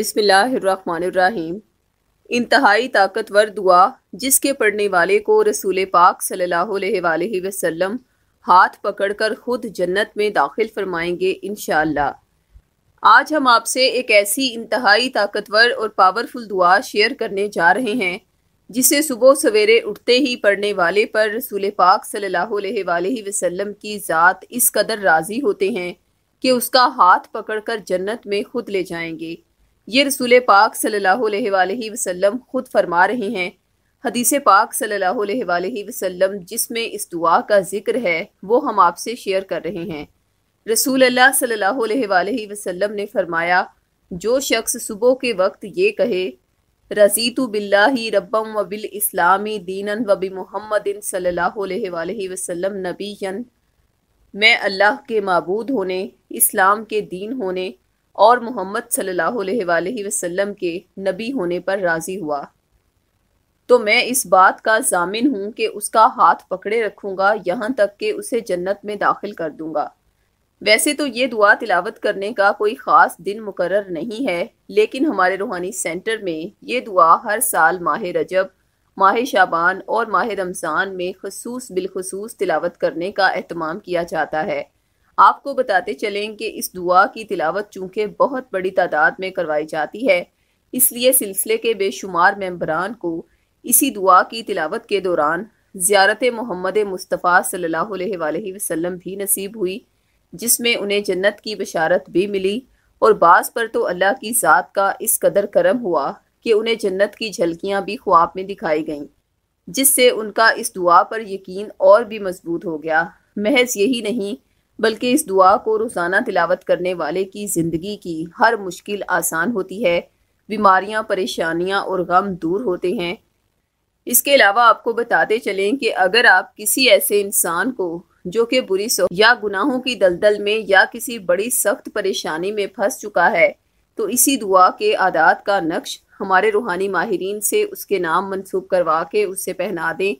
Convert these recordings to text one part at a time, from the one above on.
बिसमीम इंतहाई ताकतवर दुआ जिसके पढ़ने वाले को रसूल पाक सल्लल्लाहु अलैहि वसल्लम हाथ पकड़कर खुद जन्नत में दाखिल फरमाएंगे इन आज हम आपसे एक ऐसी इंतहाई ताकतवर और पावरफुल दुआ शेयर करने जा रहे हैं जिसे सुबह सवेरे उठते ही पढ़ने वाले पर रसूल पाक सल्लल्लाहु अलैहि वसल्लम की ज़ात इस कदर राज़ी होते हैं कि उसका हाथ पकड़कर जन्नत में खुद ले जाएंगे ये रसूल पाक सल्लल्लाहु अलैहि खुद फरमा रहे हैं हदीस पाक सल्लल्लाहु अलैहि जिसमें इस दुआ का जिक्र है वो हम आपसे शेयर कर रहे हैं रसूल अल्लाह सल्ला वसलम ने फरमाया जो शख्स सुबह के वक्त ये कहे रजी तो बिल्ला ही रब्बम व बिल इस्लामी दीनन व बि मोहम्मदिन सल्ला वसलम नबी मैं अल्लाह के मबूद होने इस्लाम के दीन होने और मोहम्मद सल्लल्लाहु अलैहि वसल्लम के नबी होने पर राज़ी हुआ तो मैं इस बात का जामिन हूँ कि उसका हाथ पकड़े रखूँगा यहाँ तक कि उसे जन्नत में दाखिल कर दूँगा वैसे तो ये दुआ तिलावत करने का कोई ख़ास दिन मुकर नहीं है लेकिन हमारे रूहानी सेंटर में ये दुआ हर साल माह रजब माह शाबान और माह रमज़ान में खसूस बिलखसूस तिलावत करने का अहतमाम किया जाता है आपको बताते चलें कि इस दुआ की तिलावत चूंकि बहुत बड़ी तादाद में करवाई जाती है इसलिए सिलसिले के बेशुमार मम्बरान को इसी दुआ की तिलावत के दौरान ज़्यारत मोहम्मद मुस्तफ़ा सल्ला भी नसीब हुई जिसमें उन्हें जन्नत की बशारत भी मिली और बास पर तो अल्लाह की ज़ात का इस कदर करम हुआ कि उन्हें जन्नत की झलकियाँ भी ख्वाब में दिखाई गईं जिससे उनका इस दुआ पर यकीन और भी मजबूत हो गया महज यही नहीं बल्कि इस दुआ को रोज़ाना तिलावत करने वाले की ज़िंदगी की हर मुश्किल आसान होती है बीमारियां परेशानियां और गम दूर होते हैं इसके अलावा आपको बताते चलें कि अगर आप किसी ऐसे इंसान को जो कि बुरी सो या गुनाहों की दलदल में या किसी बड़ी सख्त परेशानी में फंस चुका है तो इसी दुआ के आदात का नक्श हमारे रूहानी माहरीन से उसके नाम मनसूब करवा के उससे पहना दें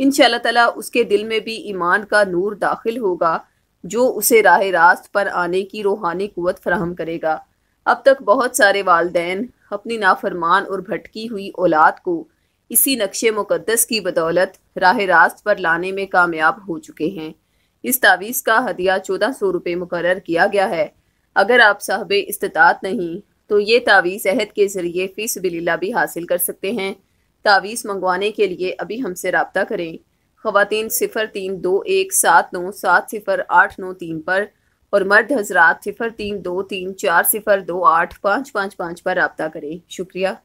इन ताला उसके दिल में भी ईमान का नूर दाखिल होगा जो उसे राह रास्त पर आने की रूहानी कुत फ्राहम करेगा अब तक बहुत सारे वालदे अपनी नाफरमान और भटकी हुई औलाद को इसी नक्शे मुकदस की बदौलत राह रास्त पर लाने में कामयाब हो चुके हैं इस तावीज़ का हदिया चौदह सौ रुपये मुकर किया गया है अगर आप साहब इस्तात नहीं तो ये तावीज़ अहद के ज़रिए फ़ीस बिल्ला भी हासिल कर सकते हैं तावीज़ मंगवाने के लिए अभी हमसे रबता करें ख़वान सिफर तीन दो एक सात नौ सात सिफर आठ नौ तीन पर और मर्द हजरात सिफर तीन दो तीन चार सिफर दो आठ पाँच पाँच पाँच पर रबता करें शुक्रिया